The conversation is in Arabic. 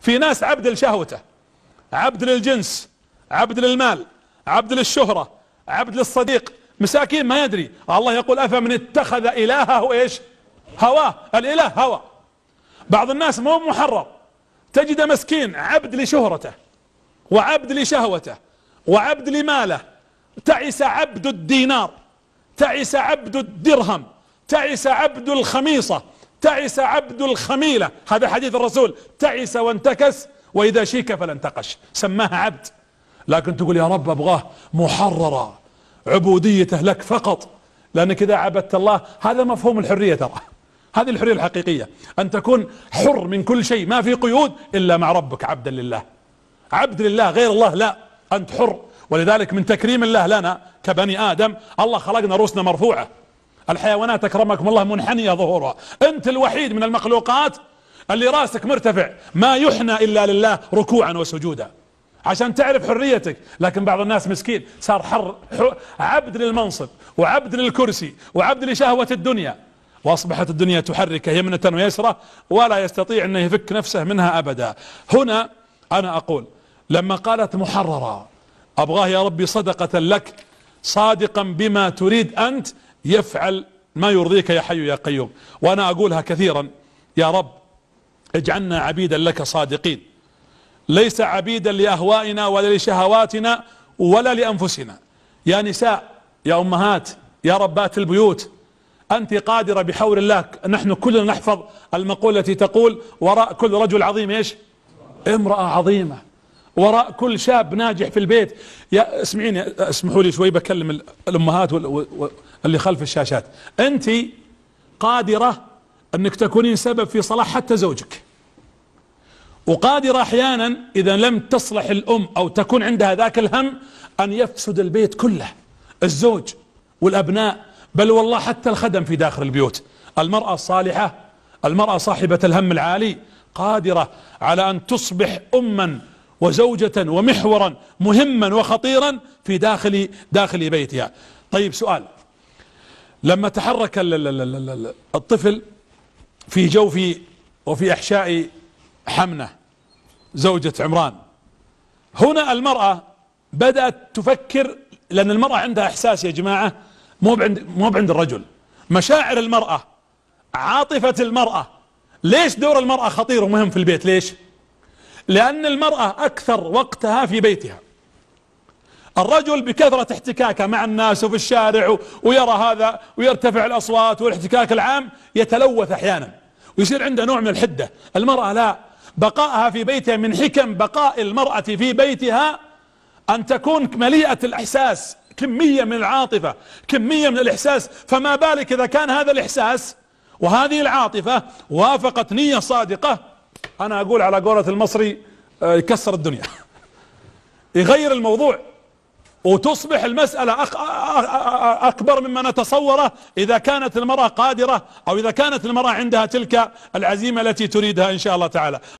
في ناس عبد لشهوته عبد للجنس عبد للمال عبد للشهرة عبد للصديق مساكين ما يدري الله يقول أفمن اتخذ إلهه إيش هواه الإله هوى بعض الناس مو محرر تجد مسكين عبد لشهرته وعبد لشهوته وعبد لماله تعس عبد الدينار تعس عبد الدرهم تعس عبد الخميصة تعس عبد الخميلة هذا حديث الرسول تعس وانتكس واذا شيك فلا انتقش سماها عبد لكن تقول يا رب ابغاه محررة عبوديته لك فقط لانك اذا عبدت الله هذا مفهوم الحرية ترى هذه الحرية الحقيقية ان تكون حر من كل شيء ما في قيود الا مع ربك عبدا لله عبد لله غير الله لا انت حر ولذلك من تكريم الله لنا كبني ادم الله خلقنا رؤوسنا مرفوعه الحيوانات اكرمكم الله منحنية ظهورها انت الوحيد من المخلوقات اللي راسك مرتفع ما يحنى الا لله ركوعا وسجودا عشان تعرف حريتك لكن بعض الناس مسكين صار حر عبد للمنصب وعبد للكرسي وعبد لشهوة الدنيا واصبحت الدنيا تحرك يمنة ويسرة ولا يستطيع انه يفك نفسه منها ابدا هنا انا اقول لما قالت محررة ابغاه يا ربي صدقة لك صادقا بما تريد انت يفعل ما يرضيك يا حي يا قيوم وأنا أقولها كثيرا يا رب اجعلنا عبيدا لك صادقين ليس عبيدا لأهوائنا ولا لشهواتنا ولا لأنفسنا يا نساء يا أمهات يا ربات البيوت أنت قادرة بحول الله نحن كلنا نحفظ المقولة التي تقول وراء كل رجل عظيم إيش امرأة عظيمة وراء كل شاب ناجح في البيت يا اسمعيني اسمحوا لي شوي بكلم الأمهات وال... اللي خلف الشاشات انت قادرة انك تكونين سبب في صلاح حتى زوجك وقادرة احيانا اذا لم تصلح الام او تكون عندها ذاك الهم ان يفسد البيت كله الزوج والابناء بل والله حتى الخدم في داخل البيوت المرأة الصالحة المرأة صاحبة الهم العالي قادرة على ان تصبح اما وزوجة ومحورا مهما وخطيرا في داخل داخل بيتها طيب سؤال لما تحرك الطفل في جوف وفي احشاء حمنه زوجة عمران هنا المرأة بدأت تفكر لأن المرأة عندها إحساس يا جماعة مو عند مو بعند الرجل مشاعر المرأة عاطفة المرأة ليش دور المرأة خطير ومهم في البيت ليش؟ لأن المرأة أكثر وقتها في بيتها الرجل بكثرة احتكاكه مع الناس وفي الشارع ويرى هذا ويرتفع الأصوات والاحتكاك العام يتلوث أحيانا ويصير عنده نوع من الحدة المرأة لا بقائها في بيتها من حكم بقاء المرأة في بيتها أن تكون مليئة الإحساس كمية من العاطفة كمية من الإحساس فما بالك إذا كان هذا الإحساس وهذه العاطفة وافقت نية صادقة أنا أقول على قولة المصري آه، يكسر الدنيا يغير الموضوع وتصبح المسألة أكبر مما نتصوره إذا كانت المرأة قادرة أو إذا كانت المرأة عندها تلك العزيمة التي تريدها إن شاء الله تعالى